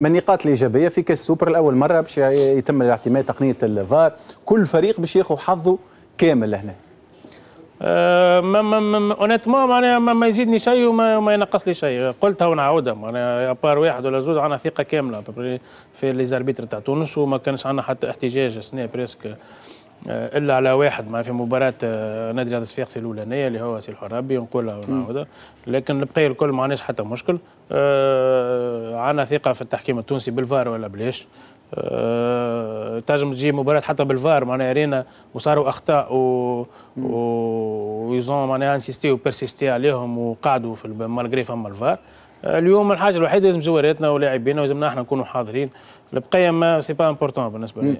من النقاط الايجابيه في كاس السوبر الاول مره باش يتم الاعتماد تقنيه الفار كل فريق باش ياخذ حظه كامل هنا أه، ما ما ما اونيتمون معناها ما, ما يزيدني شيء وما, ما ينقص لي شيء قلتها ونعاودها معناها ابار واحد ولا زوج عندنا ثقه كامله في لي زاربيتر تاع تونس وما كانش عندنا حتى احتجاج سنة بريسك آه، الا على واحد ما في مباراه آه، نادي الصفاق سي الاولانيه اللي هو سي الحرابي نقولها ونعاودها لكن البقيه الكل ما عندناش حتى مشكل آه، عندنا ثقه في التحكيم التونسي بالفار ولا بلاش أه تنجم تجي مباراه حتى بالفار معناها رينا وصاروا اخطاء و ويزون معناها انسيستي وبيرسيستي عليهم وقعدوا في مالغري فما الفار اليوم الحاجه الوحيده لازم جواراتنا ولاعبينا ولازمنا احنا نكونوا حاضرين البقيه ما سي با امبورتون بالنسبه لي